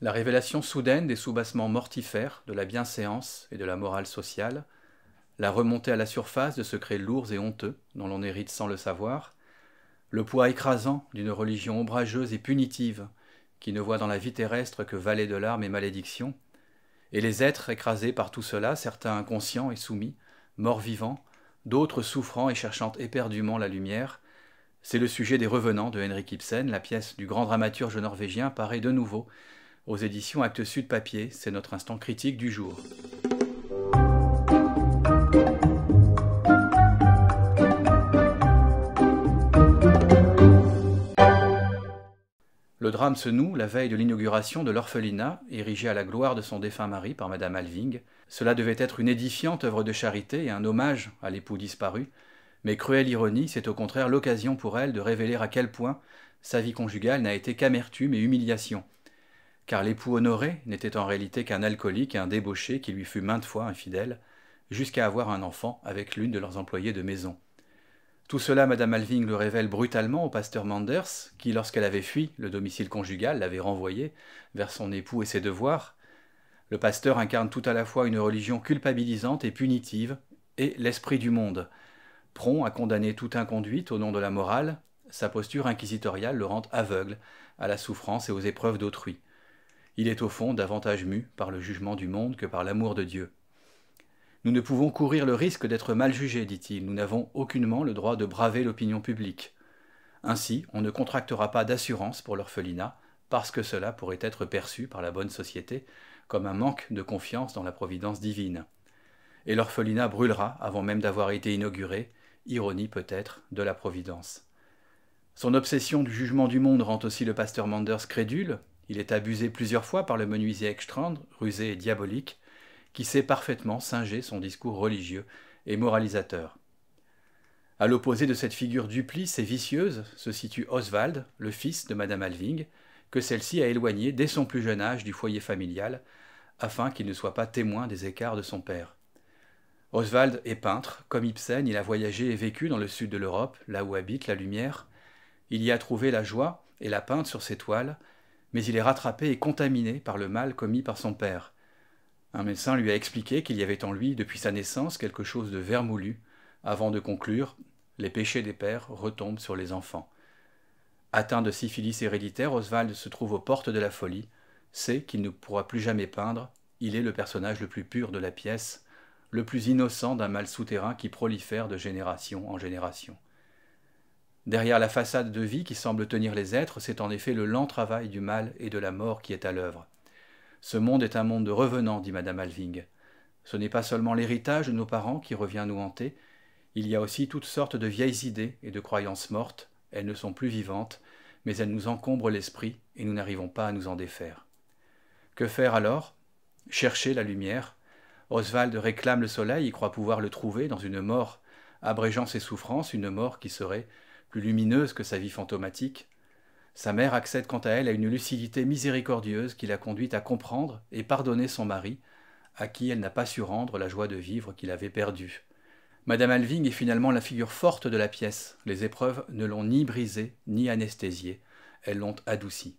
la révélation soudaine des soubassements mortifères de la bienséance et de la morale sociale, la remontée à la surface de secrets lourds et honteux dont l'on hérite sans le savoir, le poids écrasant d'une religion ombrageuse et punitive qui ne voit dans la vie terrestre que vallée de larmes et malédictions, et les êtres écrasés par tout cela, certains inconscients et soumis, morts vivants, d'autres souffrant et cherchant éperdument la lumière, c'est le sujet des Revenants de Henrik Ibsen, la pièce du grand dramaturge norvégien paraît de nouveau aux éditions Actes Sud Papier. C'est notre instant critique du jour. Le drame se noue la veille de l'inauguration de l'orphelinat, érigé à la gloire de son défunt mari par Madame Alving. Cela devait être une édifiante œuvre de charité et un hommage à l'époux disparu, mais cruelle ironie, c'est au contraire l'occasion pour elle de révéler à quel point sa vie conjugale n'a été qu'amertume et humiliation car l'époux Honoré n'était en réalité qu'un alcoolique et un débauché qui lui fut maintes fois infidèle, jusqu'à avoir un enfant avec l'une de leurs employées de maison. Tout cela, Madame Alving le révèle brutalement au pasteur Manders, qui, lorsqu'elle avait fui le domicile conjugal, l'avait renvoyé vers son époux et ses devoirs. Le pasteur incarne tout à la fois une religion culpabilisante et punitive, et l'esprit du monde. Prompt à condamner toute inconduite au nom de la morale, sa posture inquisitoriale le rend aveugle à la souffrance et aux épreuves d'autrui il est au fond davantage mu par le jugement du monde que par l'amour de Dieu. Nous ne pouvons courir le risque d'être mal jugés, dit-il, nous n'avons aucunement le droit de braver l'opinion publique. Ainsi, on ne contractera pas d'assurance pour l'orphelinat, parce que cela pourrait être perçu par la bonne société comme un manque de confiance dans la providence divine. Et l'orphelinat brûlera avant même d'avoir été inauguré, ironie peut-être de la providence. Son obsession du jugement du monde rend aussi le pasteur Manders crédule, il est abusé plusieurs fois par le menuisier Ekstrand, rusé et diabolique, qui sait parfaitement singer son discours religieux et moralisateur. À l'opposé de cette figure duplice et vicieuse se situe Oswald, le fils de Madame Alving, que celle-ci a éloigné dès son plus jeune âge du foyer familial, afin qu'il ne soit pas témoin des écarts de son père. Oswald est peintre, comme Ibsen, il a voyagé et vécu dans le sud de l'Europe, là où habite la lumière. Il y a trouvé la joie et la peinte sur ses toiles, mais il est rattrapé et contaminé par le mal commis par son père. Un médecin lui a expliqué qu'il y avait en lui, depuis sa naissance, quelque chose de vermoulu, avant de conclure Les péchés des pères retombent sur les enfants. Atteint de syphilis héréditaire, Oswald se trouve aux portes de la folie, sait qu'il ne pourra plus jamais peindre, il est le personnage le plus pur de la pièce, le plus innocent d'un mal souterrain qui prolifère de génération en génération. Derrière la façade de vie qui semble tenir les êtres, c'est en effet le lent travail du mal et de la mort qui est à l'œuvre. Ce monde est un monde de revenants, dit Madame Alving. Ce n'est pas seulement l'héritage de nos parents qui revient nous hanter, il y a aussi toutes sortes de vieilles idées et de croyances mortes, elles ne sont plus vivantes, mais elles nous encombrent l'esprit et nous n'arrivons pas à nous en défaire. Que faire alors Chercher la lumière. Oswald réclame le soleil et croit pouvoir le trouver dans une mort, abrégeant ses souffrances, une mort qui serait plus lumineuse que sa vie fantomatique, sa mère accède quant à elle à une lucidité miséricordieuse qui la conduit à comprendre et pardonner son mari, à qui elle n'a pas su rendre la joie de vivre qu'il avait perdue. Madame Alving est finalement la figure forte de la pièce. Les épreuves ne l'ont ni brisée ni anesthésiée, elles l'ont adoucie.